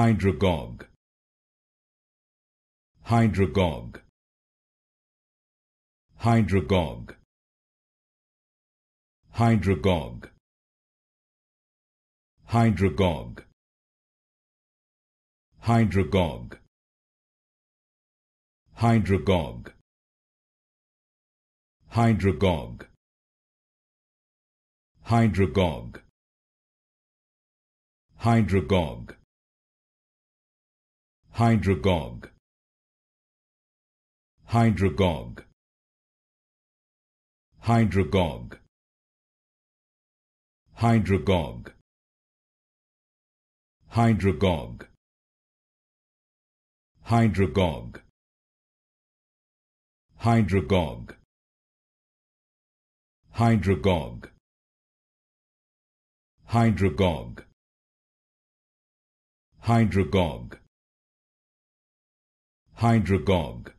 Hydragogue Hydragogue Hydragogue Hydragogue Hydragogue Hydragogue Hydragogue Hydragogue Hydragogue Hydragogue Hydrogog. Hydrogog. Hydrogog. Hydrogog. Hydrogog. Hydrogog. Hydrogog. Hydrogog. Hydrogog. Hydragogue Hydragogue